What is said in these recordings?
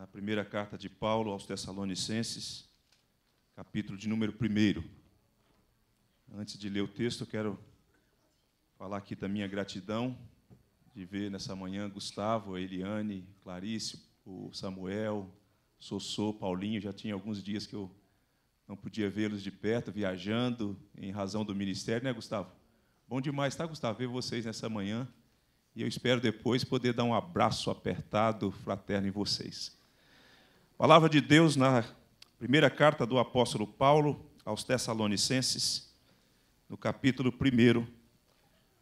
na primeira carta de Paulo aos Tessalonicenses, capítulo de número 1. Antes de ler o texto, eu quero falar aqui da minha gratidão de ver nessa manhã Gustavo, Eliane, Clarice, o Samuel, Sossô, Paulinho. Já tinha alguns dias que eu não podia vê-los de perto, viajando em razão do ministério, né, Gustavo? Bom demais, tá, Gustavo? Ver vocês nessa manhã. E eu espero depois poder dar um abraço apertado, fraterno em vocês palavra de Deus na primeira carta do apóstolo Paulo aos Tessalonicenses, no capítulo 1,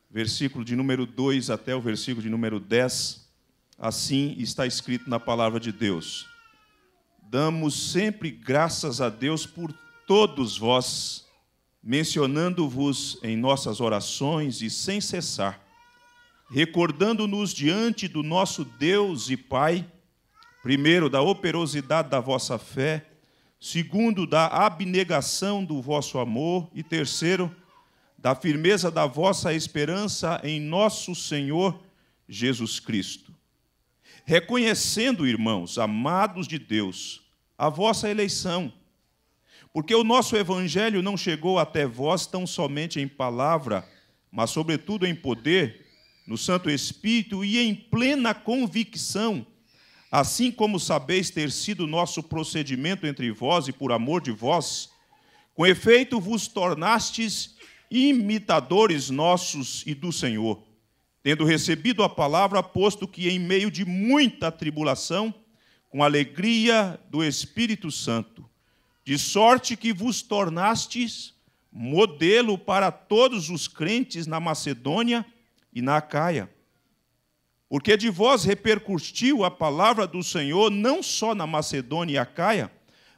versículo de número 2 até o versículo de número 10, assim está escrito na palavra de Deus: Damos sempre graças a Deus por todos vós, mencionando-vos em nossas orações e sem cessar, recordando-nos diante do nosso Deus e Pai Primeiro, da operosidade da vossa fé. Segundo, da abnegação do vosso amor. E terceiro, da firmeza da vossa esperança em nosso Senhor Jesus Cristo. Reconhecendo, irmãos, amados de Deus, a vossa eleição, porque o nosso evangelho não chegou até vós tão somente em palavra, mas sobretudo em poder, no Santo Espírito e em plena convicção Assim como sabeis ter sido nosso procedimento entre vós e por amor de vós, com efeito vos tornastes imitadores nossos e do Senhor, tendo recebido a palavra, posto que em meio de muita tribulação, com alegria do Espírito Santo, de sorte que vos tornastes modelo para todos os crentes na Macedônia e na Acaia porque de vós repercutiu a palavra do Senhor não só na Macedônia e Acaia,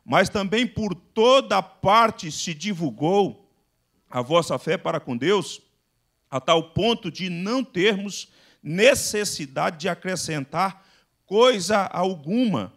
mas também por toda parte se divulgou a vossa fé para com Deus, a tal ponto de não termos necessidade de acrescentar coisa alguma,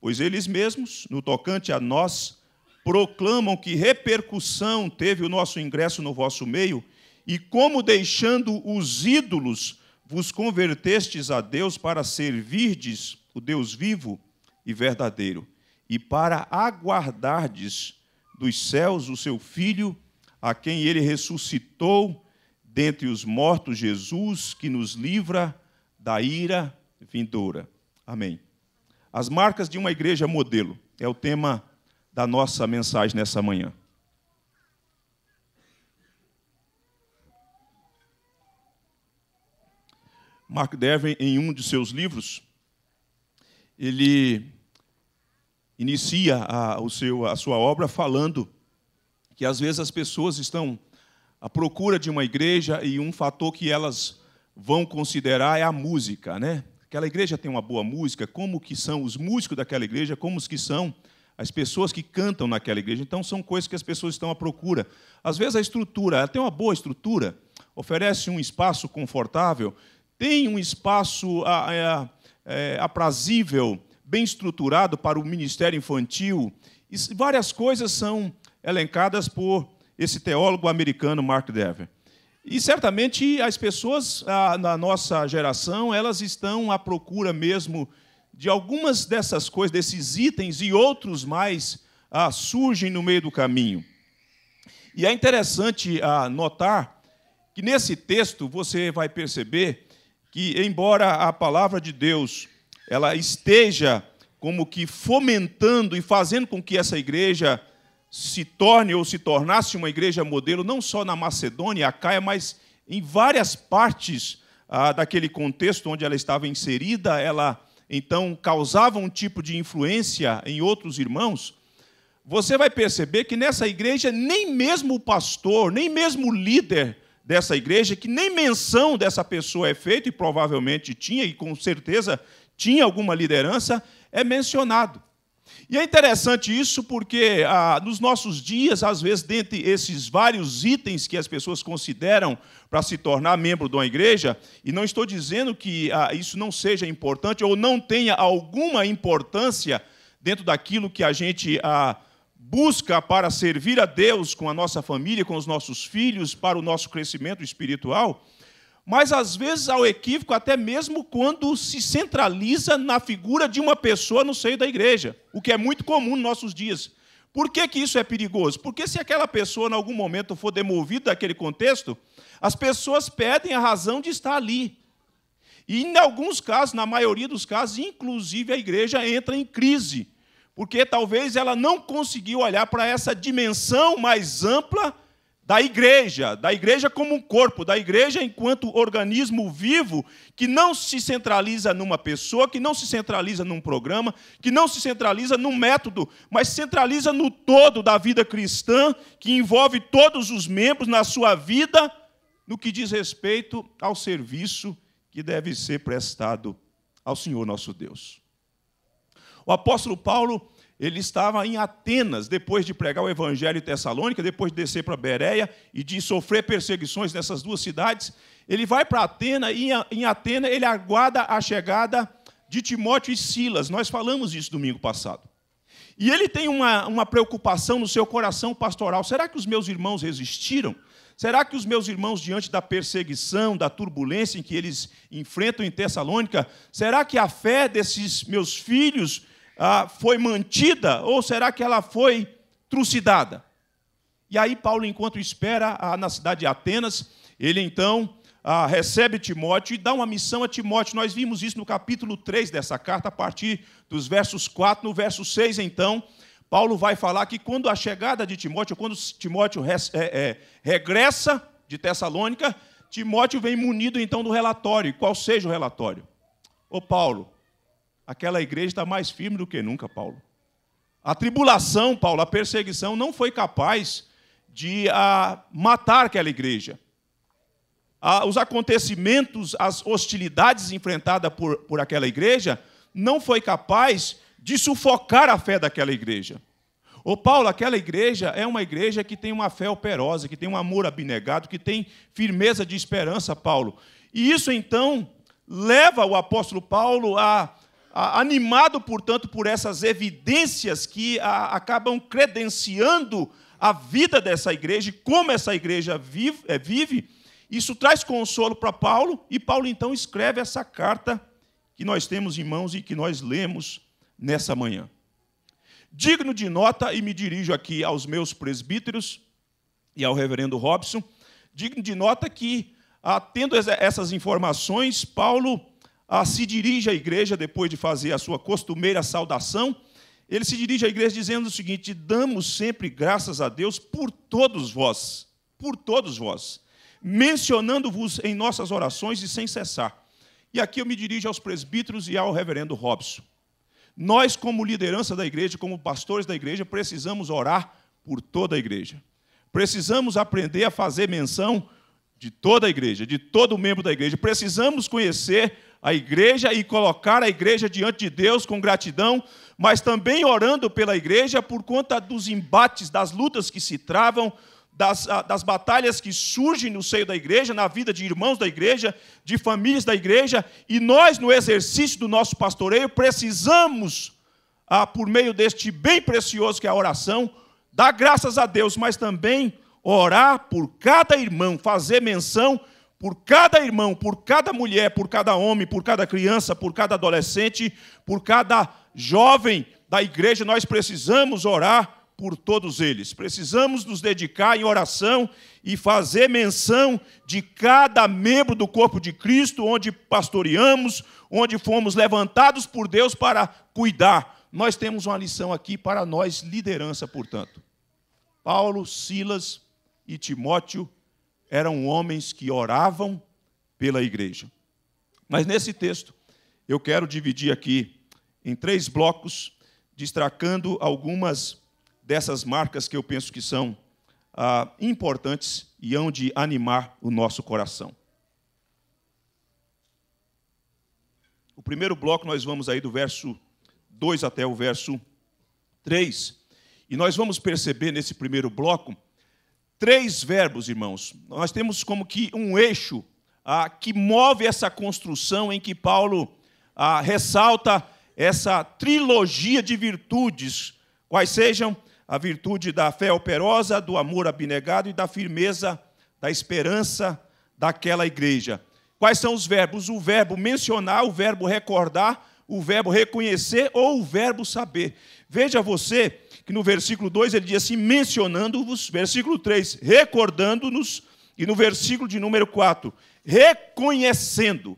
pois eles mesmos, no tocante a nós, proclamam que repercussão teve o nosso ingresso no vosso meio, e como deixando os ídolos, vos convertestes a Deus para servirdes o Deus vivo e verdadeiro, e para aguardardes dos céus o seu Filho, a quem ele ressuscitou dentre os mortos, Jesus, que nos livra da ira vindoura. Amém. As marcas de uma igreja modelo é o tema da nossa mensagem nessa manhã. Mark Deven em um de seus livros, ele inicia a, o seu, a sua obra falando que às vezes as pessoas estão à procura de uma igreja e um fator que elas vão considerar é a música, né? Aquela igreja tem uma boa música, como que são os músicos daquela igreja, como os que são as pessoas que cantam naquela igreja. Então são coisas que as pessoas estão à procura. Às vezes a estrutura, ela tem uma boa estrutura, oferece um espaço confortável, tem um espaço a, a, a, aprazível, bem estruturado para o Ministério Infantil. E várias coisas são elencadas por esse teólogo americano Mark Dever. E certamente as pessoas ah, na nossa geração elas estão à procura mesmo de algumas dessas coisas, desses itens e outros mais ah, surgem no meio do caminho. E é interessante ah, notar que nesse texto você vai perceber que embora a palavra de Deus ela esteja como que fomentando e fazendo com que essa igreja se torne ou se tornasse uma igreja modelo não só na Macedônia e Caia mas em várias partes ah, daquele contexto onde ela estava inserida, ela então causava um tipo de influência em outros irmãos. Você vai perceber que nessa igreja nem mesmo o pastor, nem mesmo o líder dessa igreja que nem menção dessa pessoa é feita, e provavelmente tinha, e com certeza tinha alguma liderança, é mencionado. E é interessante isso porque ah, nos nossos dias, às vezes, dentre esses vários itens que as pessoas consideram para se tornar membro de uma igreja, e não estou dizendo que ah, isso não seja importante ou não tenha alguma importância dentro daquilo que a gente ah, busca para servir a Deus com a nossa família, com os nossos filhos, para o nosso crescimento espiritual, mas às vezes há o equívoco até mesmo quando se centraliza na figura de uma pessoa no seio da igreja, o que é muito comum nos nossos dias. Por que, que isso é perigoso? Porque se aquela pessoa, em algum momento, for demovida daquele contexto, as pessoas perdem a razão de estar ali. E, em alguns casos, na maioria dos casos, inclusive a igreja entra em crise porque talvez ela não conseguiu olhar para essa dimensão mais ampla da igreja, da igreja como um corpo, da igreja enquanto organismo vivo que não se centraliza numa pessoa, que não se centraliza num programa, que não se centraliza num método, mas centraliza no todo da vida cristã, que envolve todos os membros na sua vida, no que diz respeito ao serviço que deve ser prestado ao Senhor nosso Deus. O apóstolo Paulo, ele estava em Atenas, depois de pregar o evangelho em Tessalônica, depois de descer para Bereia e de sofrer perseguições nessas duas cidades, ele vai para Atena e em Atena ele aguarda a chegada de Timóteo e Silas. Nós falamos isso domingo passado. E ele tem uma, uma preocupação no seu coração pastoral. Será que os meus irmãos resistiram? Será que os meus irmãos, diante da perseguição, da turbulência em que eles enfrentam em Tessalônica, será que a fé desses meus filhos ah, foi mantida ou será que ela foi trucidada? E aí Paulo, enquanto espera ah, na cidade de Atenas, ele então ah, recebe Timóteo e dá uma missão a Timóteo. Nós vimos isso no capítulo 3 dessa carta, a partir dos versos 4. No verso 6, então, Paulo vai falar que quando a chegada de Timóteo, quando Timóteo res, é, é, regressa de Tessalônica, Timóteo vem munido então do relatório. Qual seja o relatório? Ô Paulo, Aquela igreja está mais firme do que nunca, Paulo. A tribulação, Paulo, a perseguição não foi capaz de a, ah, matar aquela igreja. A, ah, os acontecimentos, as hostilidades enfrentadas por, por aquela igreja, não foi capaz de sufocar a fé daquela igreja. Ô Paulo, aquela igreja é uma igreja que tem uma fé operosa, que tem um amor abnegado, que tem firmeza de esperança, Paulo. E isso então leva o apóstolo Paulo a animado, portanto, por essas evidências que a, acabam credenciando a vida dessa igreja e como essa igreja vive, é, vive, isso traz consolo para Paulo, e Paulo então escreve essa carta que nós temos em mãos e que nós lemos nessa manhã. Digno de nota, e me dirijo aqui aos meus presbíteros e ao reverendo Robson, digno de nota que, tendo essas informações, Paulo ah, se dirige à igreja, depois de fazer a sua costumeira saudação, ele se dirige à igreja dizendo o seguinte: damos sempre graças a Deus por todos vós, por todos vós, mencionando-vos em nossas orações e sem cessar. E aqui eu me dirijo aos presbíteros e ao reverendo Robson. Nós, como liderança da igreja, como pastores da igreja, precisamos orar por toda a igreja. Precisamos aprender a fazer menção de toda a igreja, de todo membro da igreja. Precisamos conhecer a igreja e colocar a igreja diante de Deus com gratidão, mas também orando pela igreja por conta dos embates, das lutas que se travam, das, ah, das batalhas que surgem no seio da igreja, na vida de irmãos da igreja, de famílias da igreja, e nós, no exercício do nosso pastoreio, precisamos, ah, por meio deste bem precioso que é a oração, dar graças a Deus, mas também orar por cada irmão, fazer menção por cada irmão, por cada mulher, por cada homem, por cada criança, por cada adolescente, por cada jovem da igreja, nós precisamos orar por todos eles. Precisamos nos dedicar em oração e fazer menção de cada membro do corpo de Cristo, onde pastoreamos, onde fomos levantados por Deus para cuidar. Nós temos uma lição aqui para nós, liderança, portanto. Paulo, Silas, e Timóteo eram homens que oravam pela igreja. Mas nesse texto, eu quero dividir aqui em três blocos, destacando algumas dessas marcas que eu penso que são ah, importantes e hão de animar o nosso coração. O primeiro bloco nós vamos aí do verso 2 até o verso 3. E nós vamos perceber nesse primeiro bloco três verbos, irmãos. Nós temos como que um eixo ah, que move essa construção em que Paulo ah, ressalta essa trilogia de virtudes, quais sejam a virtude da fé operosa, do amor abnegado e da firmeza da esperança daquela igreja. Quais são os verbos? O verbo mencionar, o verbo recordar, o verbo reconhecer ou o verbo saber. Veja você que no versículo 2 ele diz assim: mencionando-vos, versículo 3, recordando-nos, e no versículo de número 4, reconhecendo.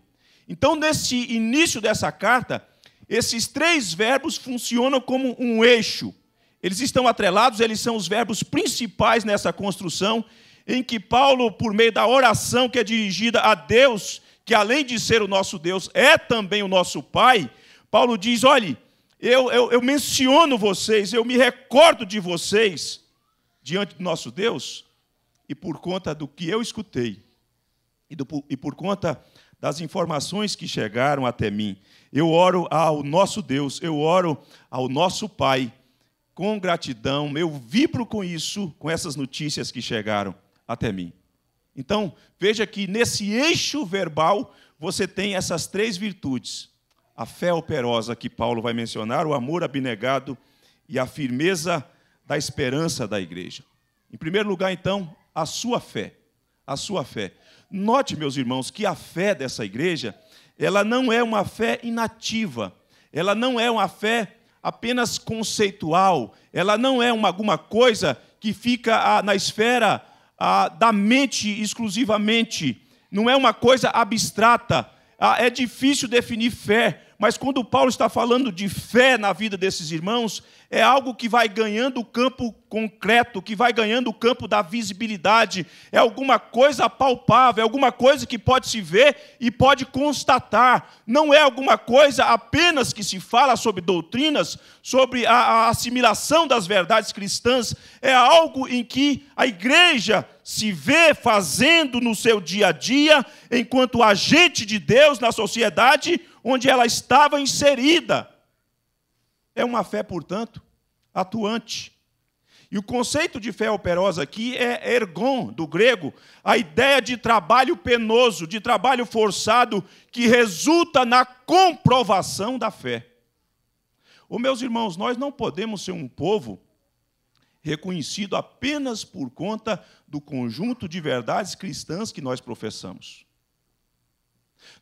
Então, nesse início dessa carta, esses três verbos funcionam como um eixo. Eles estão atrelados, eles são os verbos principais nessa construção, em que Paulo, por meio da oração que é dirigida a Deus, que além de ser o nosso Deus, é também o nosso Pai, Paulo diz: olhe, eu, eu, eu menciono vocês, eu me recordo de vocês diante do nosso Deus, e por conta do que eu escutei, e, do, e por conta das informações que chegaram até mim, eu oro ao nosso Deus, eu oro ao nosso Pai, com gratidão, eu vibro com isso, com essas notícias que chegaram até mim. Então, veja que nesse eixo verbal você tem essas três virtudes: a fé operosa que Paulo vai mencionar, o amor abnegado e a firmeza da esperança da igreja. Em primeiro lugar, então, a sua fé. A sua fé. Note, meus irmãos, que a fé dessa igreja, ela não é uma fé inativa. Ela não é uma fé apenas conceitual. Ela não é uma, alguma coisa que fica ah, na esfera ah, da mente exclusivamente. Não é uma coisa abstrata. Ah, é difícil definir fé, mas quando Paulo está falando de fé na vida desses irmãos, é algo que vai ganhando o campo concreto, que vai ganhando o campo da visibilidade, é alguma coisa palpável, é alguma coisa que pode se ver e pode constatar. Não é alguma coisa apenas que se fala sobre doutrinas, sobre a, a assimilação das verdades cristãs, é algo em que a igreja se vê fazendo no seu dia a dia, enquanto agente de Deus na sociedade, onde ela estava inserida. É uma fé, portanto, atuante. E o conceito de fé operosa aqui é ergon, do grego, a ideia de trabalho penoso, de trabalho forçado, que resulta na comprovação da fé. Oh, meus irmãos, nós não podemos ser um povo reconhecido apenas por conta do conjunto de verdades cristãs que nós professamos.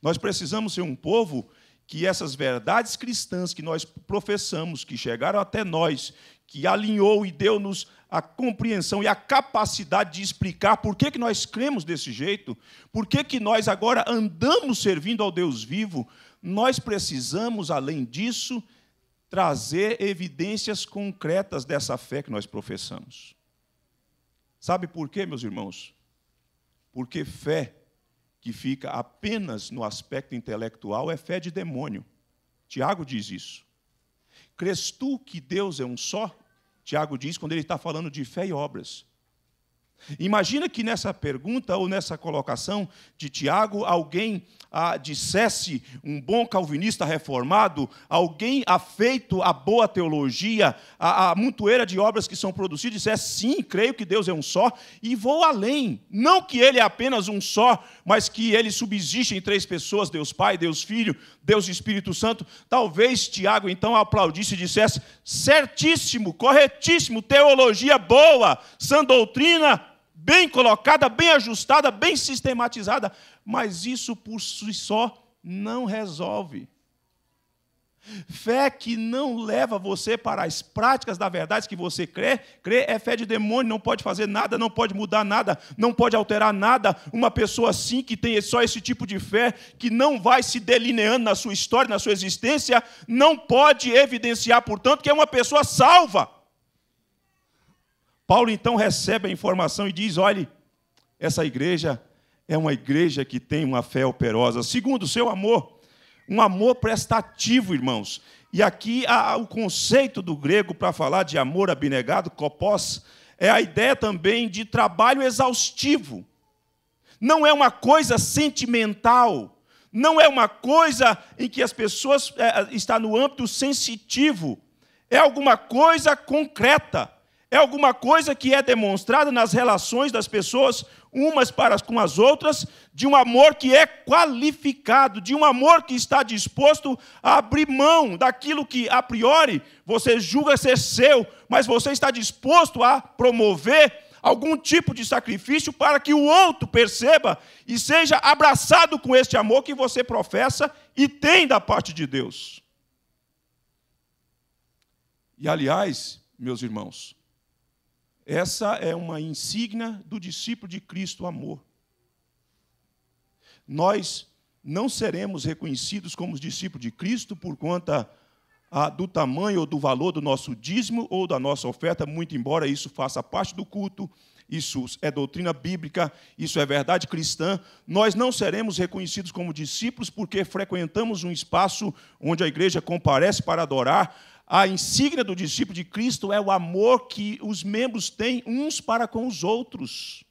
Nós precisamos ser um povo que essas verdades cristãs que nós professamos, que chegaram até nós, que alinhou e deu-nos a compreensão e a capacidade de explicar por que, que nós cremos desse jeito, por que, que nós agora andamos servindo ao Deus vivo, nós precisamos, além disso, trazer evidências concretas dessa fé que nós professamos. Sabe por quê, meus irmãos? Porque fé que fica apenas no aspecto intelectual é fé de demônio. Tiago diz isso. Crês tu que Deus é um só? Tiago diz quando ele está falando de fé e obras. Imagina que nessa pergunta ou nessa colocação de Tiago, alguém ah, dissesse, um bom calvinista reformado, alguém afeito à boa teologia, à, à montoeira de obras que são produzidas, dissesse é sim, creio que Deus é um só, e vou além. Não que ele é apenas um só, mas que ele subsiste em três pessoas: Deus Pai, Deus Filho, Deus Espírito Santo. Talvez Tiago então aplaudisse e dissesse: certíssimo, corretíssimo, teologia boa, sã doutrina bem colocada, bem ajustada, bem sistematizada, mas isso por si só não resolve. Fé que não leva você para as práticas da verdade que você crê, crê é fé de demônio, não pode fazer nada, não pode mudar nada, não pode alterar nada. Uma pessoa assim que tem só esse tipo de fé, que não vai se delineando na sua história, na sua existência, não pode evidenciar, portanto, que é uma pessoa salva. Paulo então recebe a informação e diz: olhe, essa igreja é uma igreja que tem uma fé operosa. Segundo, seu amor, um amor prestativo, irmãos. E aqui há o conceito do grego para falar de amor abnegado, copós, é a ideia também de trabalho exaustivo. Não é uma coisa sentimental, não é uma coisa em que as pessoas é, está no âmbito sensitivo, é alguma coisa concreta é alguma coisa que é demonstrada nas relações das pessoas umas para com as outras, de um amor que é qualificado, de um amor que está disposto a abrir mão daquilo que a priori você julga ser seu, mas você está disposto a promover algum tipo de sacrifício para que o outro perceba e seja abraçado com este amor que você professa e tem da parte de Deus. E aliás, meus irmãos, essa é uma insígnia do discípulo de Cristo, o amor. Nós não seremos reconhecidos como discípulos de Cristo por conta a, ah, do tamanho ou do valor do nosso dízimo ou da nossa oferta, muito embora isso faça parte do culto, isso é doutrina bíblica, isso é verdade cristã. Nós não seremos reconhecidos como discípulos porque frequentamos um espaço onde a igreja comparece para adorar. A insígnia do discípulo de Cristo é o amor que os membros têm uns para com os outros.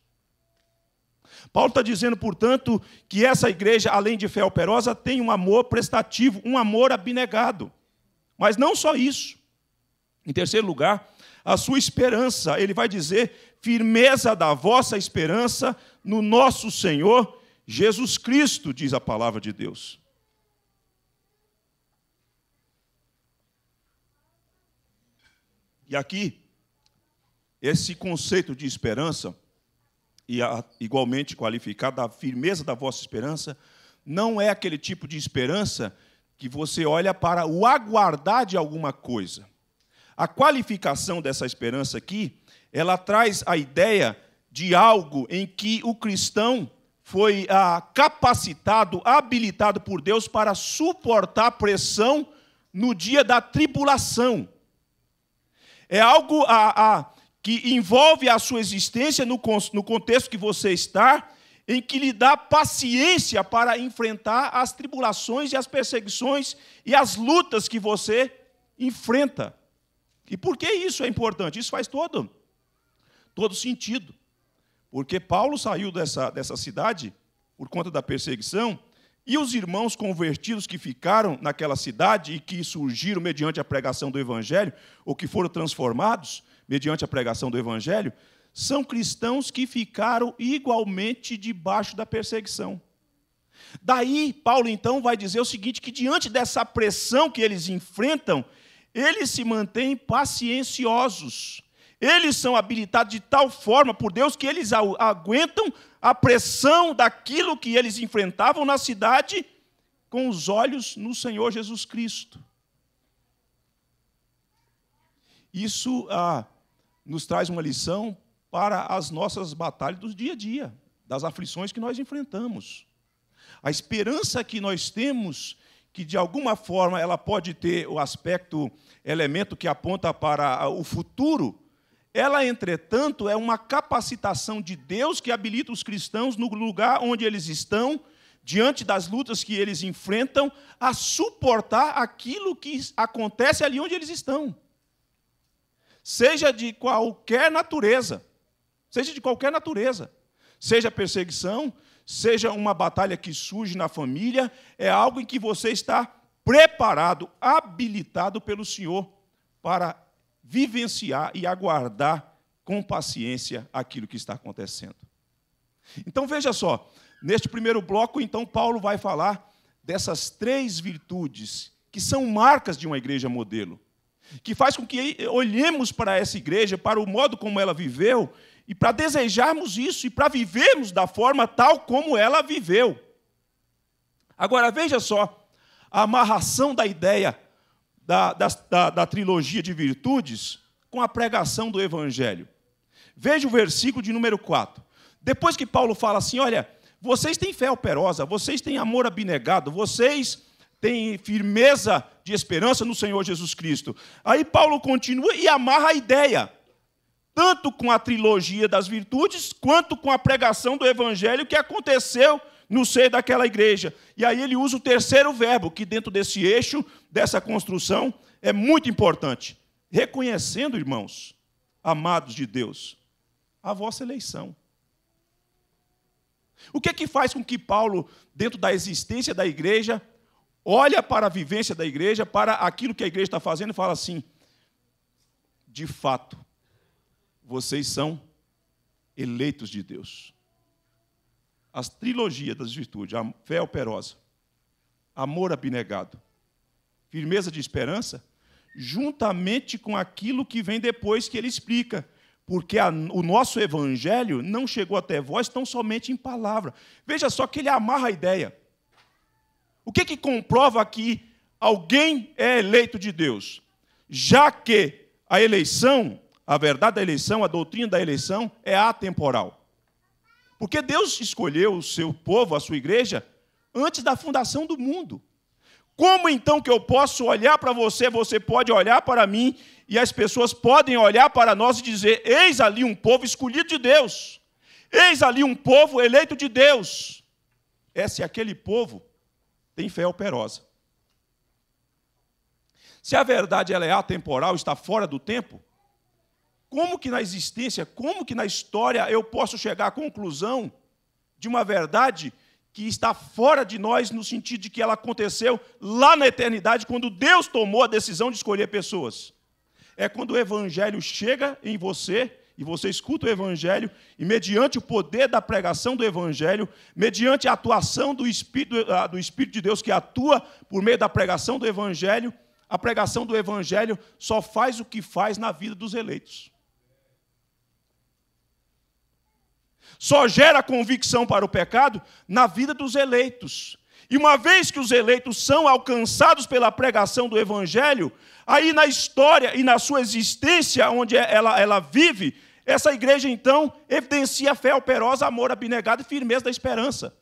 Paulo está dizendo, portanto, que essa igreja, além de fé operosa, tem um amor prestativo, um amor abnegado. Mas não só isso. Em terceiro lugar, a sua esperança. Ele vai dizer: firmeza da vossa esperança no nosso Senhor Jesus Cristo, diz a palavra de Deus. E aqui, esse conceito de esperança, e a, igualmente qualificado, a firmeza da vossa esperança, não é aquele tipo de esperança que você olha para o aguardar de alguma coisa. A qualificação dessa esperança aqui, ela traz a ideia de algo em que o cristão foi ah, capacitado, habilitado por Deus para suportar pressão no dia da tribulação é algo a, a, que envolve a sua existência no, no contexto que você está, em que lhe dá paciência para enfrentar as tribulações e as perseguições e as lutas que você enfrenta. E por que isso é importante? Isso faz todo, todo sentido. Porque Paulo saiu dessa, dessa cidade por conta da perseguição e os irmãos convertidos que ficaram naquela cidade e que surgiram mediante a pregação do Evangelho, ou que foram transformados mediante a pregação do Evangelho, são cristãos que ficaram igualmente debaixo da perseguição. Daí, Paulo então vai dizer o seguinte: que diante dessa pressão que eles enfrentam, eles se mantêm pacienciosos. Eles são habilitados de tal forma por Deus que eles aguentam a pressão daquilo que eles enfrentavam na cidade com os olhos no Senhor Jesus Cristo. Isso ah, nos traz uma lição para as nossas batalhas do dia a dia, das aflições que nós enfrentamos. A esperança que nós temos, que de alguma forma ela pode ter o aspecto, elemento que aponta para ah, o futuro, ela, entretanto, é uma capacitação de Deus que habilita os cristãos no lugar onde eles estão, diante das lutas que eles enfrentam, a suportar aquilo que acontece ali onde eles estão. Seja de qualquer natureza, seja de qualquer natureza, seja perseguição, seja uma batalha que surge na família, é algo em que você está preparado, habilitado pelo Senhor para vivenciar e aguardar com paciência aquilo que está acontecendo. Então veja só, neste primeiro bloco, então Paulo vai falar dessas três virtudes que são marcas de uma igreja modelo, que faz com que olhemos para essa igreja, para o modo como ela viveu e para desejarmos isso e para vivermos da forma tal como ela viveu. Agora veja só, a amarração da ideia da, da, da trilogia de virtudes com a pregação do Evangelho. Veja o versículo de número 4. Depois que Paulo fala assim: olha, vocês têm fé operosa, vocês têm amor abnegado, vocês têm firmeza de esperança no Senhor Jesus Cristo. Aí Paulo continua e amarra a ideia, tanto com a trilogia das virtudes, quanto com a pregação do evangelho que aconteceu no seio daquela igreja. E aí ele usa o terceiro verbo, que dentro desse eixo dessa construção é muito importante. Reconhecendo, irmãos, amados de Deus, a vossa eleição. O que é que faz com que Paulo, dentro da existência da igreja, olha para a vivência da igreja, para aquilo que a igreja está fazendo e fala assim: de fato, vocês são eleitos de Deus. As trilogias das virtudes, a fé operosa, amor abnegado firmeza de esperança, juntamente com aquilo que vem depois que ele explica. Porque a, o nosso evangelho não chegou até vós tão somente em palavra. Veja só que ele amarra a ideia. O que, que comprova que alguém é eleito de Deus? Já que a eleição, a verdade da eleição, a doutrina da eleição é atemporal. Porque Deus escolheu o seu povo, a sua igreja, antes da fundação do mundo. Como então que eu posso olhar para você, você pode olhar para mim e as pessoas podem olhar para nós e dizer: eis ali um povo escolhido de Deus, eis ali um povo eleito de Deus. É se aquele povo tem fé operosa. Se a verdade ela é atemporal, está fora do tempo, como que na existência, como que na história eu posso chegar à conclusão de uma verdade que está fora de nós, no sentido de que ela aconteceu lá na eternidade, quando Deus tomou a decisão de escolher pessoas. É quando o Evangelho chega em você e você escuta o Evangelho, e mediante o poder da pregação do Evangelho, mediante a atuação do Espírito, ah, do Espírito de Deus que atua por meio da pregação do Evangelho, a pregação do Evangelho só faz o que faz na vida dos eleitos. só gera convicção para o pecado na vida dos eleitos. E uma vez que os eleitos são alcançados pela pregação do Evangelho, aí na história e na sua existência, onde é, ela, ela vive, essa igreja então evidencia fé operosa, amor abnegado e firmeza da esperança.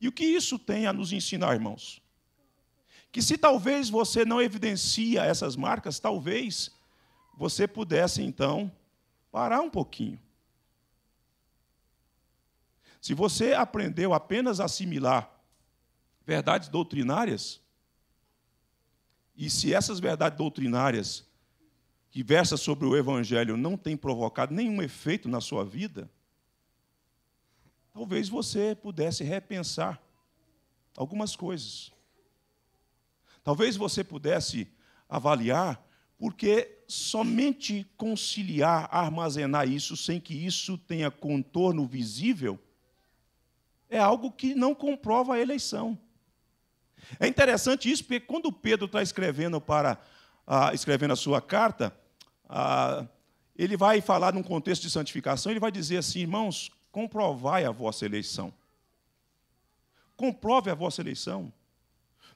E o que isso tem a nos ensinar, irmãos? Que se talvez você não evidencia essas marcas, talvez você pudesse então parar um pouquinho se você aprendeu apenas a assimilar verdades doutrinárias, e se essas verdades doutrinárias que versa sobre o Evangelho não têm provocado nenhum efeito na sua vida, talvez você pudesse repensar algumas coisas. Talvez você pudesse avaliar, porque somente conciliar, armazenar isso sem que isso tenha contorno visível é algo que não comprova a eleição. É interessante isso, porque quando Pedro está escrevendo para ah, escrevendo a sua carta, ah, ele vai falar num contexto de santificação, ele vai dizer assim, irmãos, comprovai a vossa eleição. Comprove a vossa eleição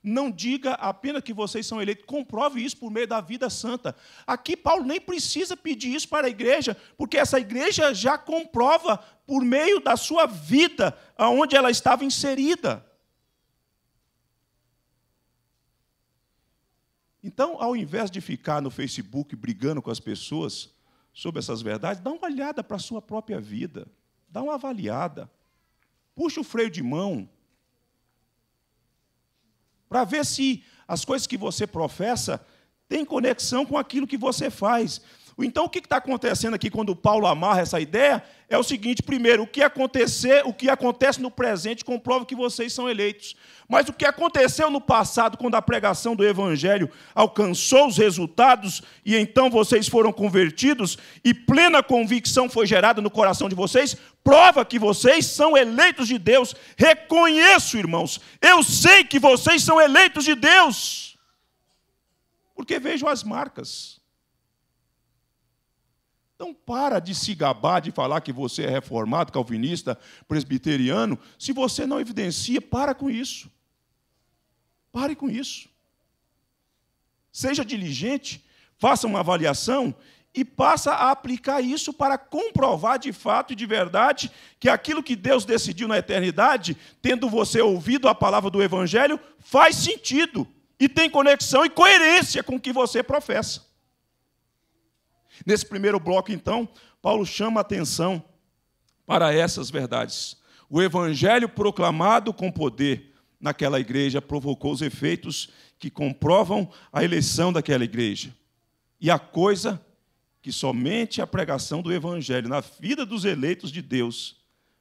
não diga apenas que vocês são eleitos, comprove isso por meio da vida santa. Aqui Paulo nem precisa pedir isso para a igreja, porque essa igreja já comprova por meio da sua vida aonde ela estava inserida. Então, ao invés de ficar no Facebook brigando com as pessoas sobre essas verdades, dá uma olhada para a sua própria vida, dá uma avaliada. Puxa o freio de mão, para ver se as coisas que você professa têm conexão com aquilo que você faz. Então, o que está acontecendo aqui quando Paulo amarra essa ideia é o seguinte: primeiro, o que acontecer, o que acontece no presente comprova que vocês são eleitos. Mas o que aconteceu no passado, quando a pregação do Evangelho alcançou os resultados e então vocês foram convertidos e plena convicção foi gerada no coração de vocês, prova que vocês são eleitos de Deus. Reconheço, irmãos, eu sei que vocês são eleitos de Deus, porque vejam as marcas. Então, para de se gabar, de falar que você é reformado, calvinista, presbiteriano, se você não evidencia, para com isso. Pare com isso. Seja diligente, faça uma avaliação e passa a aplicar isso para comprovar de fato e de verdade que aquilo que Deus decidiu na eternidade, tendo você ouvido a palavra do Evangelho, faz sentido e tem conexão e coerência com o que você professa. Nesse primeiro bloco, então, Paulo chama a atenção para essas verdades. O evangelho proclamado com poder naquela igreja provocou os efeitos que comprovam a eleição daquela igreja. E a coisa que somente a pregação do evangelho na vida dos eleitos de Deus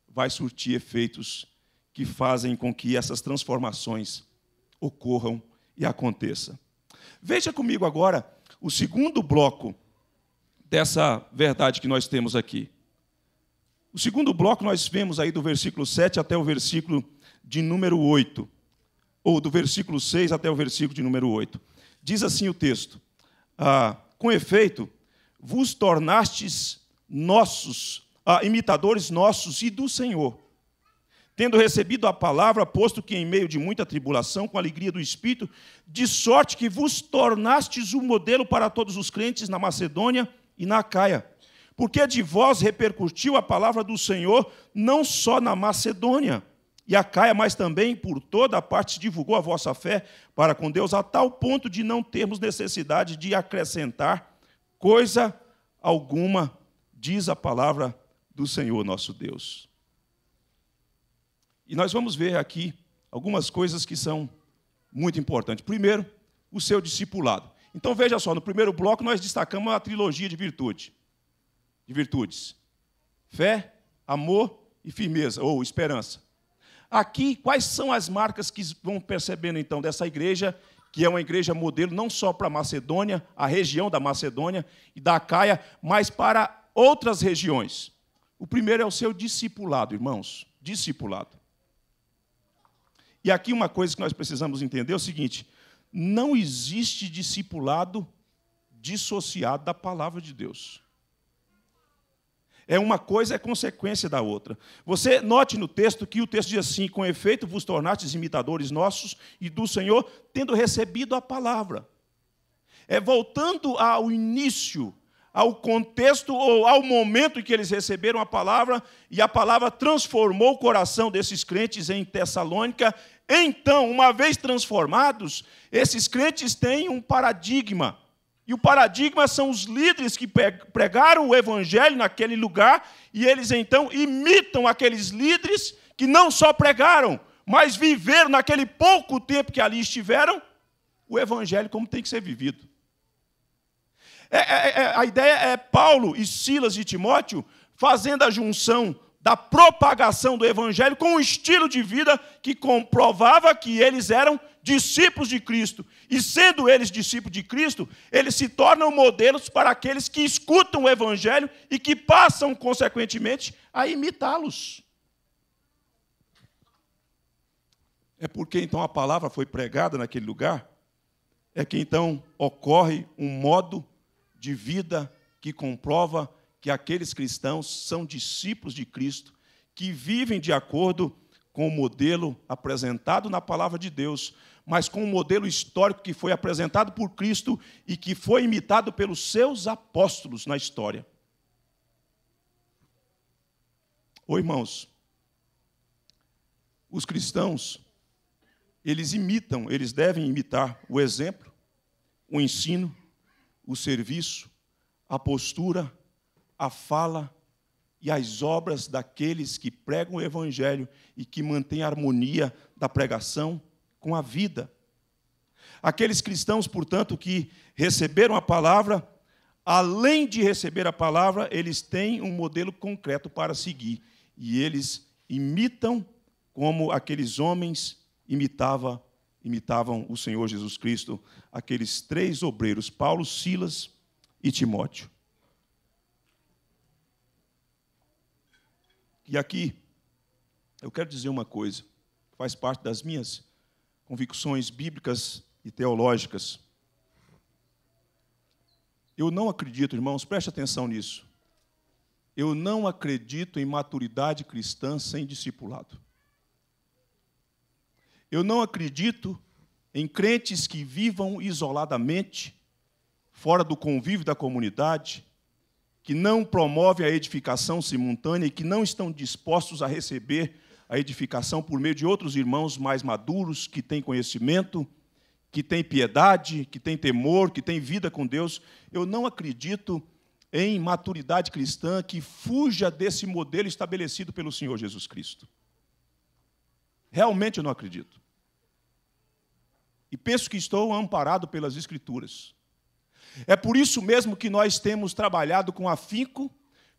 vai surtir efeitos que fazem com que essas transformações ocorram e aconteça. Veja comigo agora o segundo bloco dessa verdade que nós temos aqui. O segundo bloco nós vemos aí do versículo 7 até o versículo de número 8, ou do versículo 6 até o versículo de número 8. Diz assim o texto: ah, Com efeito, vos tornastes nossos, ah, imitadores nossos e do Senhor, tendo recebido a palavra, posto que em meio de muita tribulação, com alegria do Espírito, de sorte que vos tornastes um modelo para todos os crentes na Macedônia e na Caia. Porque de vós repercutiu a palavra do Senhor não só na Macedônia e a Caia, mas também por toda a parte divulgou a vossa fé para com Deus, a tal ponto de não termos necessidade de acrescentar coisa alguma, diz a palavra do Senhor nosso Deus. E nós vamos ver aqui algumas coisas que são muito importantes. Primeiro, o seu discipulado. Então veja só, no primeiro bloco nós destacamos a trilogia de virtude, de virtudes: fé, amor e firmeza ou esperança. Aqui, quais são as marcas que vão percebendo então dessa igreja, que é uma igreja modelo não só para a Macedônia, a região da Macedônia e da Caia, mas para outras regiões? O primeiro é o seu discipulado, irmãos, discipulado. E aqui uma coisa que nós precisamos entender é o seguinte: não existe discipulado dissociado da palavra de Deus. É uma coisa é consequência da outra. Você note no texto que o texto diz assim: com efeito vos tornastes imitadores nossos e do Senhor, tendo recebido a palavra. É voltando ao início, ao contexto ou ao momento em que eles receberam a palavra e a palavra transformou o coração desses crentes em Tessalônica então, uma vez transformados, esses crentes têm um paradigma. E o paradigma são os líderes que pregaram o evangelho naquele lugar, e eles então imitam aqueles líderes que não só pregaram, mas viveram naquele pouco tempo que ali estiveram o evangelho como tem que ser vivido. É, é, é, a ideia é Paulo e Silas e Timóteo fazendo a junção da propagação do Evangelho com um estilo de vida que comprovava que eles eram discípulos de Cristo. E sendo eles discípulos de Cristo, eles se tornam modelos para aqueles que escutam o Evangelho e que passam, consequentemente, a imitá-los. É porque então a palavra foi pregada naquele lugar, é que então ocorre um modo de vida que comprova que aqueles cristãos são discípulos de Cristo, que vivem de acordo com o modelo apresentado na palavra de Deus, mas com o modelo histórico que foi apresentado por Cristo e que foi imitado pelos seus apóstolos na história. Oi, irmãos, os cristãos, eles imitam, eles devem imitar o exemplo, o ensino, o serviço, a postura, a fala e as obras daqueles que pregam o Evangelho e que mantêm a harmonia da pregação com a vida. Aqueles cristãos, portanto, que receberam a palavra, além de receber a palavra, eles têm um modelo concreto para seguir. E eles imitam como aqueles homens imitava, imitavam o Senhor Jesus Cristo, aqueles três obreiros, Paulo, Silas e Timóteo. E aqui, eu quero dizer uma coisa, que faz parte das minhas convicções bíblicas e teológicas. Eu não acredito, irmãos, preste atenção nisso. Eu não acredito em maturidade cristã sem discipulado. Eu não acredito em crentes que vivam isoladamente, fora do convívio da comunidade, que não promovem a edificação simultânea e que não estão dispostos a receber a edificação por meio de outros irmãos mais maduros, que têm conhecimento, que têm piedade, que têm temor, que têm vida com Deus. Eu não acredito em maturidade cristã que fuja desse modelo estabelecido pelo Senhor Jesus Cristo. Realmente eu não acredito. E penso que estou amparado pelas Escrituras. É por isso mesmo que nós temos trabalhado com afinco,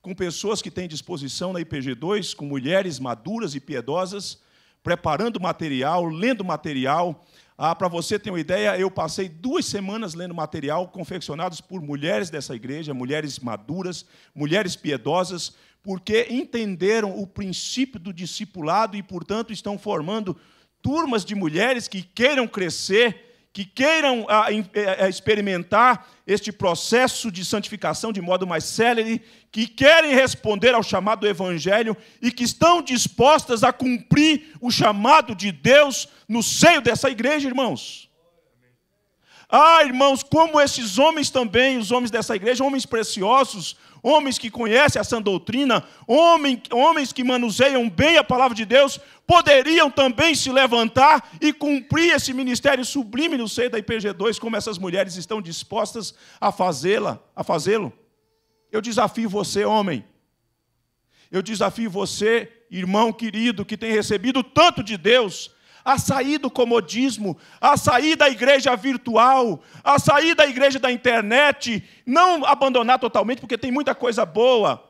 com pessoas que têm disposição na IPG2, com mulheres maduras e piedosas, preparando material, lendo material. Ah, Para você ter uma ideia, eu passei duas semanas lendo material confeccionados por mulheres dessa igreja, mulheres maduras, mulheres piedosas, porque entenderam o princípio do discipulado e, portanto, estão formando turmas de mulheres que queiram crescer que queiram a, ah, a eh, eh, eh, experimentar este processo de santificação de modo mais célere, que querem responder ao chamado do Evangelho e que estão dispostas a cumprir o chamado de Deus no seio dessa igreja, irmãos. Ah, irmãos, como esses homens também, os homens dessa igreja, homens preciosos, homens que conhecem a sã doutrina, homem, homens que manuseiam bem a palavra de Deus, poderiam também se levantar e cumprir esse ministério sublime no seio da IPG2, como essas mulheres estão dispostas a fazê-la, a fazê-lo. Eu desafio você, homem. Eu desafio você, irmão querido, que tem recebido tanto de Deus, a sair do comodismo, a sair da igreja virtual, a sair da igreja da internet, não abandonar totalmente, porque tem muita coisa boa,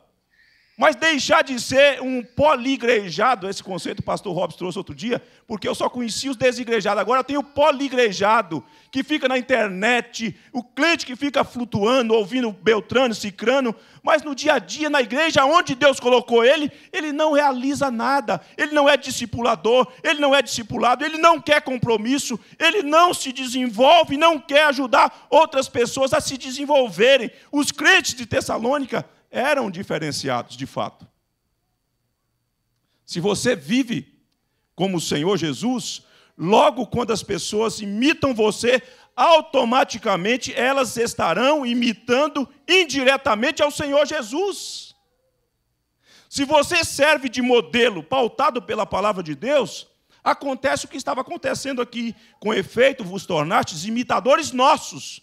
mas deixar de ser um poligrejado, esse conceito o pastor Robson trouxe outro dia, porque eu só conhecia os desigrejados. Agora tem tenho o poligrejado, que fica na internet, o cliente que fica flutuando, ouvindo Beltrano, Cicrano, mas no dia a dia, na igreja onde Deus colocou ele, ele não realiza nada. Ele não é discipulador, ele não é discipulado, ele não quer compromisso, ele não se desenvolve, não quer ajudar outras pessoas a se desenvolverem. Os crentes de Tessalônica eram diferenciados de fato. Se você vive como o Senhor Jesus, logo quando as pessoas imitam você, automaticamente elas estarão imitando indiretamente ao Senhor Jesus. Se você serve de modelo pautado pela palavra de Deus, acontece o que estava acontecendo aqui. Com efeito, vos tornastes imitadores nossos,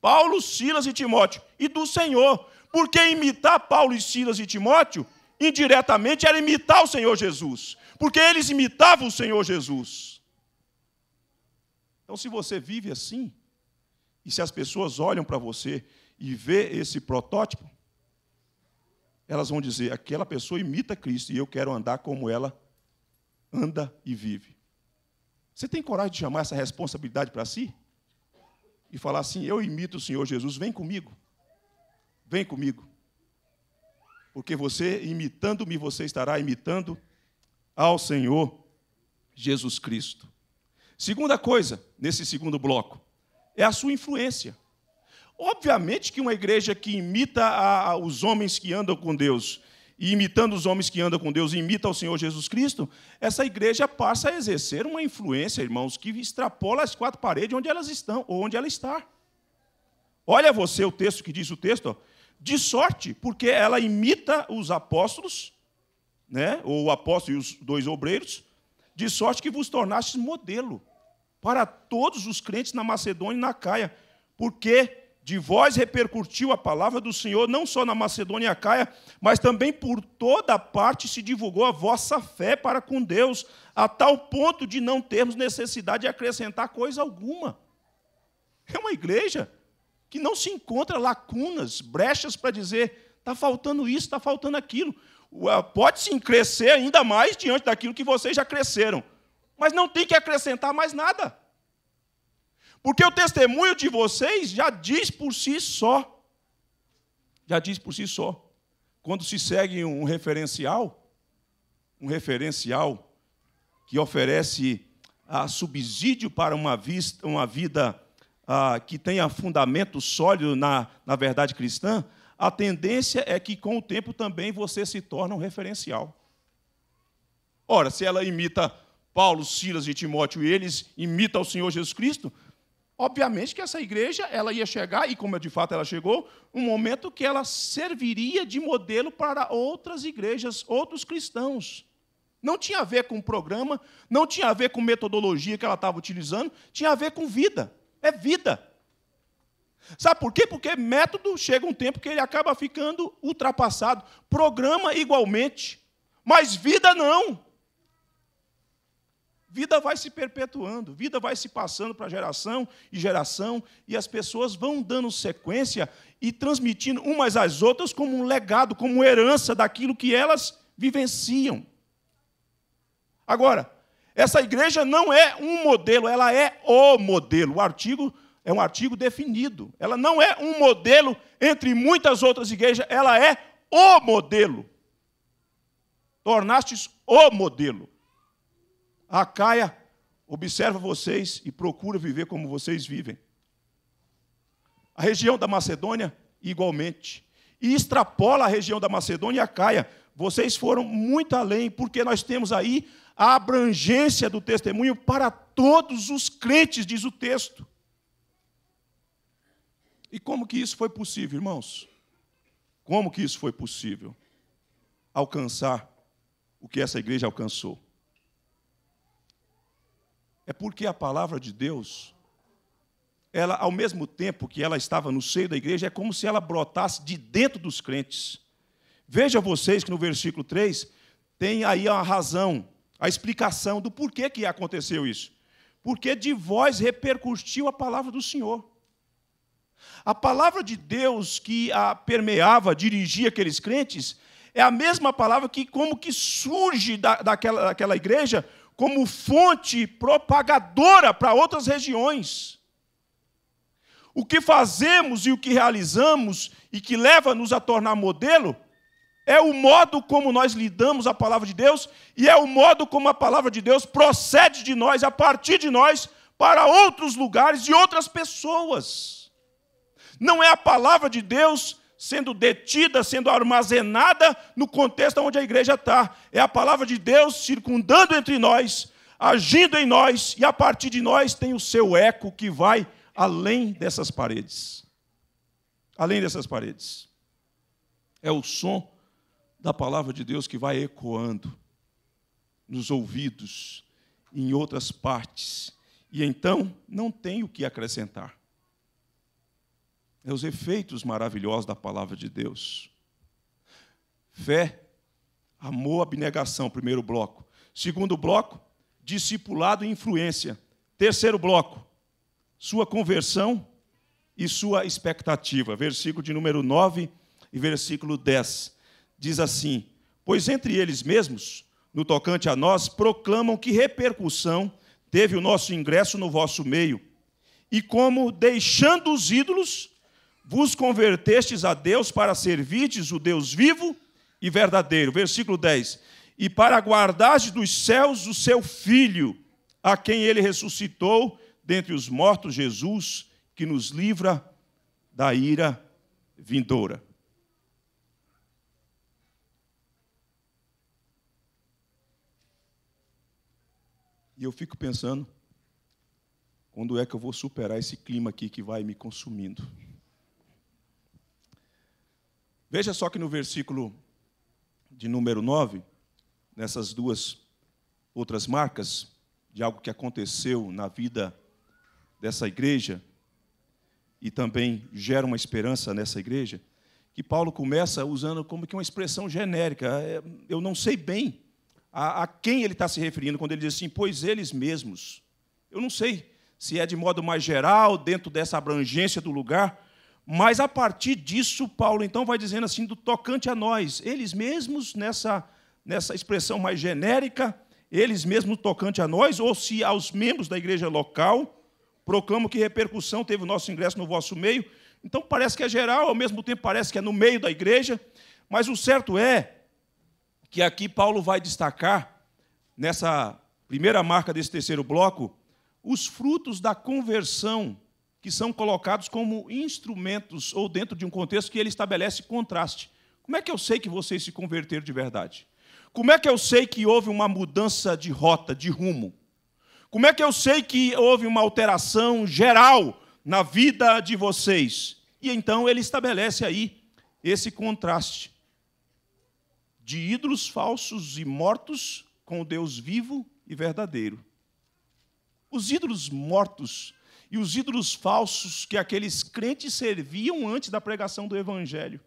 Paulo, Silas e Timóteo, e do Senhor, porque imitar Paulo e Silas e Timóteo, indiretamente, era imitar o Senhor Jesus. Porque eles imitavam o Senhor Jesus. Então, se você vive assim, e se as pessoas olham para você e vê esse protótipo, elas vão dizer: aquela pessoa imita Cristo e eu quero andar como ela anda e vive. Você tem coragem de chamar essa responsabilidade para si? E falar assim: eu imito o Senhor Jesus, vem comigo. Vem comigo. Porque você, imitando-me, você estará imitando ao Senhor Jesus Cristo. Segunda coisa, nesse segundo bloco, é a sua influência. Obviamente que uma igreja que imita a, a, os homens que andam com Deus, e imitando os homens que andam com Deus, imita o Senhor Jesus Cristo, essa igreja passa a exercer uma influência, irmãos, que extrapola as quatro paredes onde elas estão, ou onde ela está. Olha você o texto que diz o texto, ó, de sorte, porque ela imita os apóstolos, né? ou o apóstolo e os dois obreiros, de sorte que vos tornastes modelo para todos os crentes na Macedônia e na Caia, porque de vós repercutiu a palavra do Senhor, não só na Macedônia e na Caia, mas também por toda parte se divulgou a vossa fé para com Deus, a tal ponto de não termos necessidade de acrescentar coisa alguma. É uma igreja que não se encontra lacunas, brechas para dizer está faltando isso, está faltando aquilo. Ah, pode se crescer ainda mais diante daquilo que vocês já cresceram, mas não tem que acrescentar mais nada. Porque o testemunho de vocês já diz por si só. Já diz por si só. Quando se segue um referencial, um referencial que oferece ah, subsídio para uma, vista, uma vida ah, que tenha fundamento sólido na, na verdade cristã, a tendência é que com o tempo também você se torne um referencial. Ora, se ela imita Paulo, Silas e Timóteo e eles imitam o Senhor Jesus Cristo, obviamente que essa igreja ela ia chegar, e como de fato ela chegou, um momento que ela serviria de modelo para outras igrejas, outros cristãos. Não tinha a ver com programa, não tinha a ver com metodologia que ela estava utilizando, tinha a ver com vida. É vida. Sabe por quê? Porque método chega um tempo que ele acaba ficando ultrapassado. Programa igualmente, mas vida não. Vida vai se perpetuando, vida vai se passando para geração e geração, e as pessoas vão dando sequência e transmitindo umas às outras como um legado, como herança daquilo que elas vivenciam. Agora, essa igreja não é um modelo, ela é o modelo. O artigo é um artigo definido. Ela não é um modelo entre muitas outras igrejas, ela é o modelo. Tornastes o modelo. A Caia observa vocês e procura viver como vocês vivem. A região da Macedônia, igualmente. E extrapola a região da Macedônia e a Caia. Vocês foram muito além, porque nós temos aí a abrangência do testemunho para todos os crentes, diz o texto. E como que isso foi possível, irmãos? Como que isso foi possível? Alcançar o que essa igreja alcançou. É porque a palavra de Deus, ela, ao mesmo tempo que ela estava no seio da igreja, é como se ela brotasse de dentro dos crentes. Veja vocês que no versículo 3 tem aí a razão a explicação do porquê que aconteceu isso. Porque de vós repercutiu a palavra do Senhor. A palavra de Deus que a permeava, dirigia aqueles crentes, é a mesma palavra que como que surge da, daquela, daquela igreja como fonte propagadora para outras regiões. O que fazemos e o que realizamos e que leva-nos a tornar modelo é o modo como nós lidamos a palavra de Deus e é o modo como a palavra de Deus procede de nós, a partir de nós, para outros lugares e outras pessoas. Não é a palavra de Deus sendo detida, sendo armazenada no contexto onde a igreja está. É a palavra de Deus circundando entre nós, agindo em nós, e a partir de nós tem o seu eco que vai além dessas paredes. Além dessas paredes. É o som da palavra de Deus que vai ecoando nos ouvidos, em outras partes. E então não tem o que acrescentar. É os efeitos maravilhosos da palavra de Deus. Fé, amor, abnegação, primeiro bloco. Segundo bloco, discipulado e influência. Terceiro bloco, sua conversão e sua expectativa. Versículo de número 9 e versículo 10 diz assim: Pois entre eles mesmos, no tocante a nós, proclamam que repercussão teve o nosso ingresso no vosso meio, e como, deixando os ídolos, vos convertestes a Deus para servirdes o Deus vivo e verdadeiro. Versículo 10: E para guardar dos céus o seu filho, a quem ele ressuscitou dentre os mortos, Jesus, que nos livra da ira vindoura. E eu fico pensando, quando é que eu vou superar esse clima aqui que vai me consumindo? Veja só que no versículo de número 9, nessas duas outras marcas de algo que aconteceu na vida dessa igreja e também gera uma esperança nessa igreja, que Paulo começa usando como que uma expressão genérica, é, eu não sei bem a, a quem ele está se referindo quando ele diz assim, pois eles mesmos. Eu não sei se é de modo mais geral, dentro dessa abrangência do lugar, mas a partir disso, Paulo então vai dizendo assim, do tocante a nós, eles mesmos, nessa, nessa expressão mais genérica, eles mesmos tocante a nós, ou se aos membros da igreja local, proclamo que repercussão teve o nosso ingresso no vosso meio. Então parece que é geral, ao mesmo tempo parece que é no meio da igreja, mas o certo é que aqui Paulo vai destacar, nessa primeira marca desse terceiro bloco, os frutos da conversão que são colocados como instrumentos ou dentro de um contexto que ele estabelece contraste. Como é que eu sei que vocês se converteram de verdade? Como é que eu sei que houve uma mudança de rota, de rumo? Como é que eu sei que houve uma alteração geral na vida de vocês? E então ele estabelece aí esse contraste de ídolos falsos e mortos com o Deus vivo e verdadeiro. Os ídolos mortos e os ídolos falsos que aqueles crentes serviam antes da pregação do Evangelho.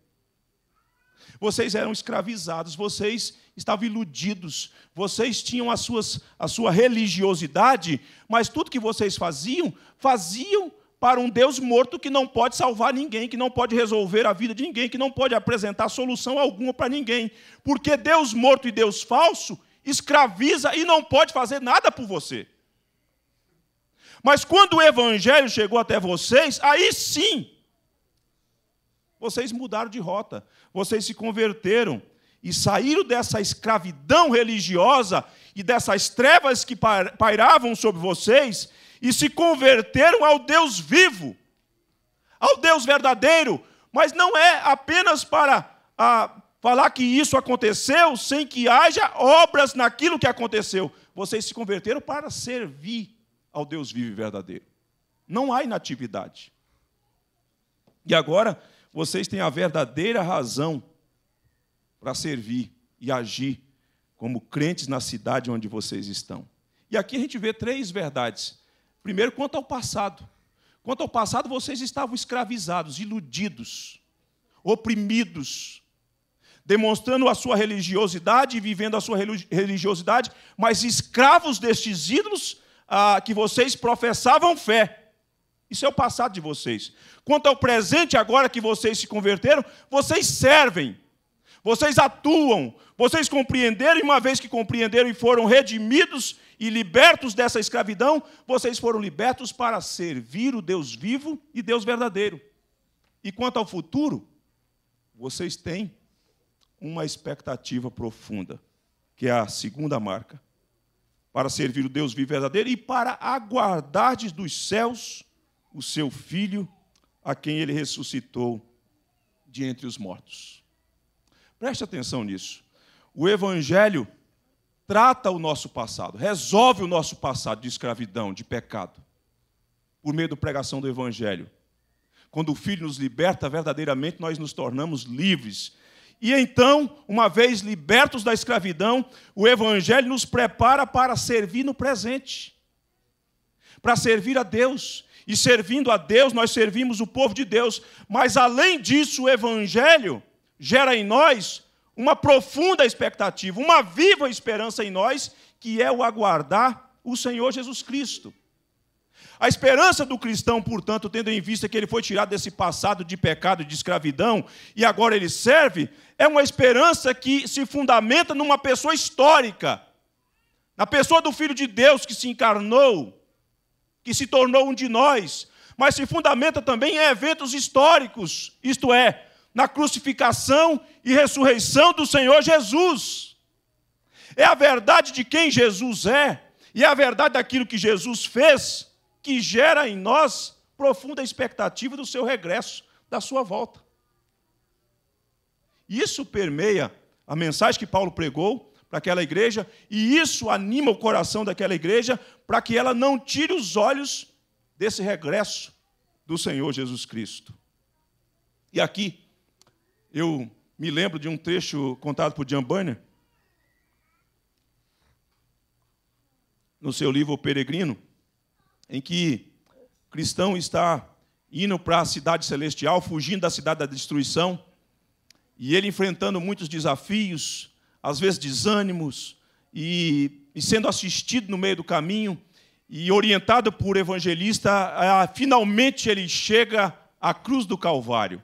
Vocês eram escravizados, vocês estavam iludidos, vocês tinham as suas, a sua religiosidade, mas tudo que vocês faziam, faziam para um Deus morto que não pode salvar ninguém, que não pode resolver a vida de ninguém, que não pode apresentar solução alguma para ninguém. Porque Deus morto e Deus falso escraviza e não pode fazer nada por você. Mas quando o evangelho chegou até vocês, aí sim, vocês mudaram de rota, vocês se converteram e saíram dessa escravidão religiosa e dessas trevas que pairavam sobre vocês e se converteram ao Deus vivo, ao Deus verdadeiro, mas não é apenas para ah, falar que isso aconteceu sem que haja obras naquilo que aconteceu. Vocês se converteram para servir ao Deus vivo e verdadeiro. Não há inatividade. E agora vocês têm a verdadeira razão para servir e agir como crentes na cidade onde vocês estão. E aqui a gente vê três verdades Primeiro, quanto ao passado. Quanto ao passado, vocês estavam escravizados, iludidos, oprimidos, demonstrando a sua religiosidade e vivendo a sua religiosidade, mas escravos destes ídolos ah, que vocês professavam fé. Isso é o passado de vocês. Quanto ao presente, agora que vocês se converteram, vocês servem, vocês atuam, vocês compreenderam, e uma vez que compreenderam e foram redimidos e libertos dessa escravidão, vocês foram libertos para servir o Deus vivo e Deus verdadeiro. E quanto ao futuro, vocês têm uma expectativa profunda, que é a segunda marca, para servir o Deus vivo e verdadeiro e para aguardar dos céus o seu filho, a quem ele ressuscitou de entre os mortos. Preste atenção nisso. O evangelho trata o nosso passado, resolve o nosso passado de escravidão, de pecado, por meio da pregação do Evangelho. Quando o Filho nos liberta, verdadeiramente nós nos tornamos livres. E então, uma vez libertos da escravidão, o Evangelho nos prepara para servir no presente, para servir a Deus. E servindo a Deus, nós servimos o povo de Deus. Mas, além disso, o Evangelho gera em nós uma profunda expectativa, uma viva esperança em nós, que é o aguardar o Senhor Jesus Cristo. A esperança do cristão, portanto, tendo em vista que ele foi tirado desse passado de pecado, e de escravidão, e agora ele serve, é uma esperança que se fundamenta numa pessoa histórica, na pessoa do Filho de Deus que se encarnou, que se tornou um de nós, mas se fundamenta também em eventos históricos, isto é, na crucificação e ressurreição do Senhor Jesus. É a verdade de quem Jesus é e é a verdade daquilo que Jesus fez que gera em nós profunda expectativa do seu regresso, da sua volta. Isso permeia a mensagem que Paulo pregou para aquela igreja e isso anima o coração daquela igreja para que ela não tire os olhos desse regresso do Senhor Jesus Cristo. E aqui eu me lembro de um trecho contado por John Burner, no seu livro O Peregrino, em que cristão está indo para a cidade celestial, fugindo da cidade da destruição, e ele enfrentando muitos desafios, às vezes desânimos, e, e sendo assistido no meio do caminho, e orientado por evangelista, finalmente ele chega à cruz do Calvário.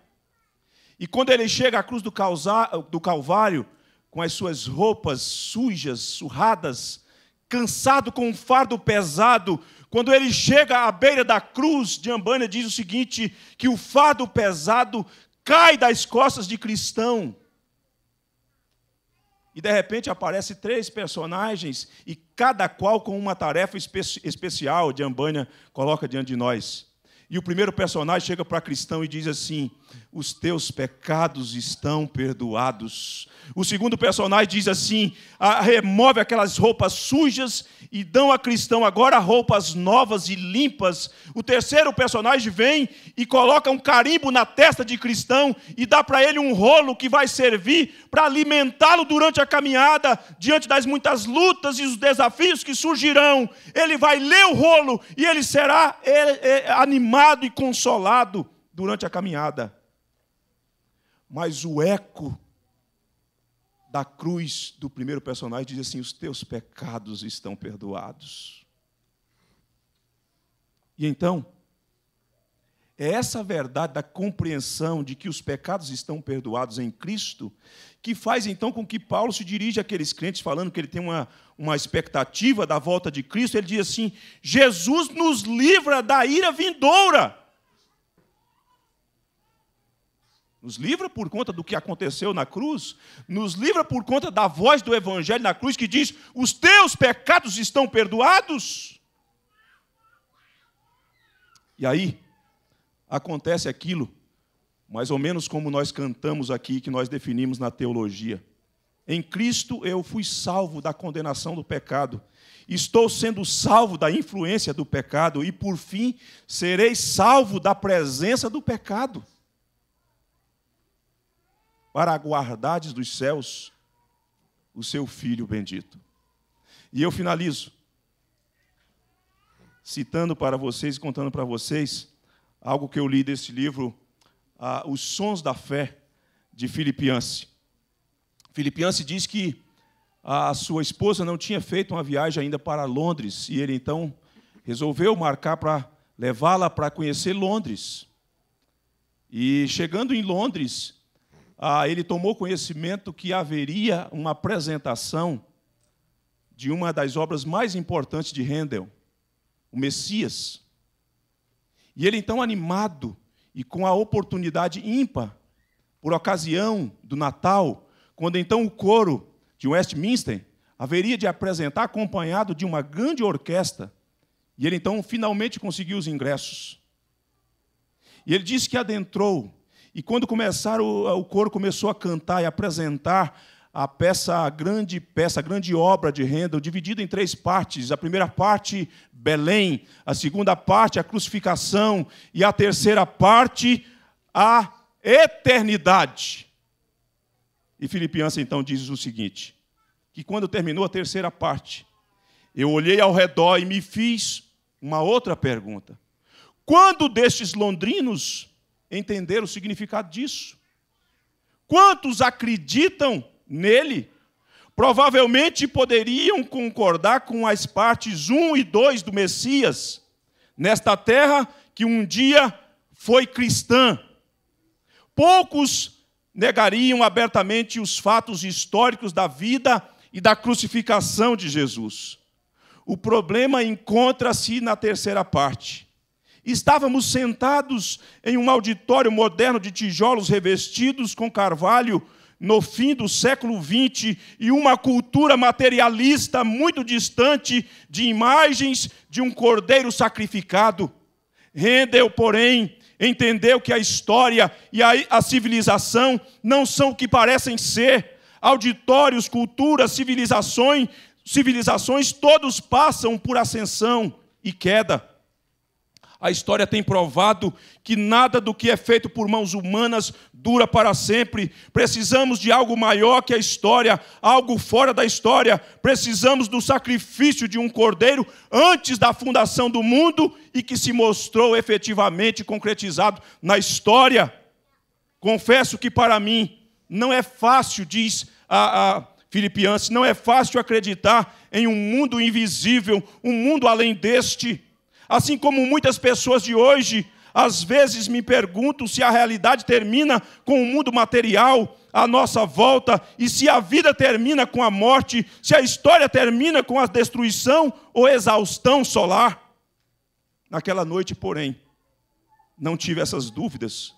E quando ele chega à cruz do, Calvário, com as suas roupas sujas, surradas, cansado com um fardo pesado, quando ele chega à beira da cruz, Diambânia diz o seguinte: que o fardo pesado cai das costas de cristão. E de repente aparece três personagens e cada qual com uma tarefa espe especial, Diambânia coloca diante de nós. E o primeiro personagem chega para cristão e diz assim: os teus pecados estão perdoados. O segundo personagem diz assim: a, remove aquelas roupas sujas e dão a cristão agora roupas novas e limpas. O terceiro personagem vem e coloca um carimbo na testa de cristão e dá para ele um rolo que vai servir para alimentá-lo durante a caminhada, diante das muitas lutas e os desafios que surgirão. Ele vai ler o rolo e ele será eh, eh, animado e consolado durante a caminhada. Mas o eco da cruz do primeiro personagem diz assim: Os teus pecados estão perdoados. E então, é essa verdade da compreensão de que os pecados estão perdoados em Cristo que faz então com que Paulo se dirija àqueles crentes falando que ele tem uma, uma expectativa da volta de Cristo. Ele diz assim: Jesus nos livra da ira vindoura. Nos livra por conta do que aconteceu na cruz, nos livra por conta da voz do Evangelho na cruz que diz: os teus pecados estão perdoados. E aí, acontece aquilo, mais ou menos como nós cantamos aqui, que nós definimos na teologia. Em Cristo eu fui salvo da condenação do pecado, estou sendo salvo da influência do pecado, e por fim serei salvo da presença do pecado para aguardares dos céus o seu filho bendito. E eu finalizo citando para vocês contando para vocês algo que eu li desse livro, ah, Os Sons da Fé, de Filipianse. Filipianse diz que ah, a sua esposa não tinha feito uma viagem ainda para Londres e ele então resolveu marcar para levá-la para conhecer Londres. E chegando em Londres, ah, ele tomou conhecimento que haveria uma apresentação de uma das obras mais importantes de Handel, o Messias. E ele, então, animado e com a oportunidade ímpar, por ocasião do Natal, quando então o coro de Westminster haveria de apresentar acompanhado de uma grande orquestra, e ele então finalmente conseguiu os ingressos. E ele disse que adentrou e quando começaram, o coro começou a cantar e apresentar a peça, a grande peça, a grande obra de renda dividida em três partes. A primeira parte, Belém, a segunda parte, a crucificação, e a terceira parte, a eternidade. E Filipiança então diz o seguinte: que quando terminou a terceira parte, eu olhei ao redor e me fiz uma outra pergunta. Quando destes londrinos entender o significado disso. Quantos acreditam nele? Provavelmente poderiam concordar com as partes 1 e 2 do Messias, nesta terra que um dia foi cristã. Poucos negariam abertamente os fatos históricos da vida e da crucificação de Jesus. O problema encontra-se na terceira parte. Estávamos sentados em um auditório moderno de tijolos revestidos com carvalho no fim do século XX e uma cultura materialista muito distante de imagens de um cordeiro sacrificado. Rendeu, porém, entendeu que a história e a, civilização não são o que parecem ser. Auditórios, culturas, civilizações, civilizações, todos passam por ascensão e queda. A história tem provado que nada do que é feito por mãos humanas dura para sempre. Precisamos de algo maior que a história, algo fora da história. Precisamos do sacrifício de um cordeiro antes da fundação do mundo e que se mostrou efetivamente concretizado na história. Confesso que para mim não é fácil, diz a, a não é fácil acreditar em um mundo invisível, um mundo além deste. Assim como muitas pessoas de hoje, às vezes me pergunto se a realidade termina com o mundo material à nossa volta e se a vida termina com a morte, se a história termina com a destruição ou exaustão solar. Naquela noite, porém, não tive essas dúvidas.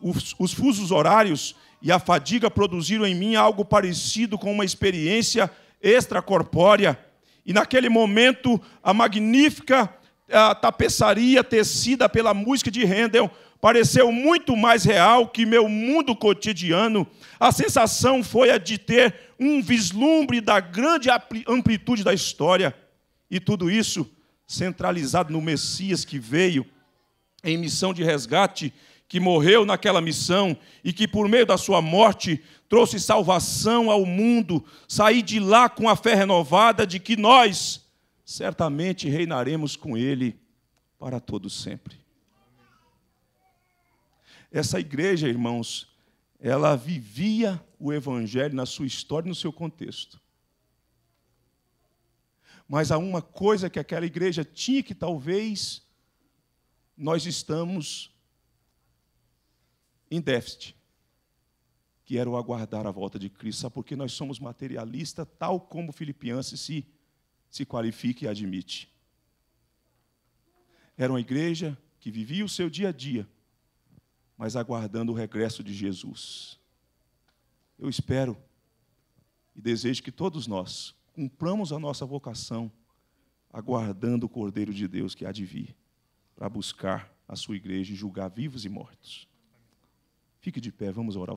Os, os fusos horários e a fadiga produziram em mim algo parecido com uma experiência extracorpórea e naquele momento, a magnífica a tapeçaria tecida pela música de Handel pareceu muito mais real que meu mundo cotidiano. A sensação foi a de ter um vislumbre da grande amplitude da história. E tudo isso centralizado no Messias que veio em missão de resgate que morreu naquela missão e que, por meio da sua morte, trouxe salvação ao mundo, sair de lá com a fé renovada de que nós certamente reinaremos com Ele para todo sempre. Essa igreja, irmãos, ela vivia o Evangelho na sua história e no seu contexto. Mas há uma coisa que aquela igreja tinha que talvez nós estamos em déficit, que era o aguardar a volta de Cristo. Sabe porque nós somos materialistas, tal como Filipenses se, se qualifica e admite? Era uma igreja que vivia o seu dia a dia, mas aguardando o regresso de Jesus. Eu espero e desejo que todos nós cumpramos a nossa vocação, aguardando o Cordeiro de Deus que há de vir para buscar a sua igreja e julgar vivos e mortos. Fique de pé, vamos orar.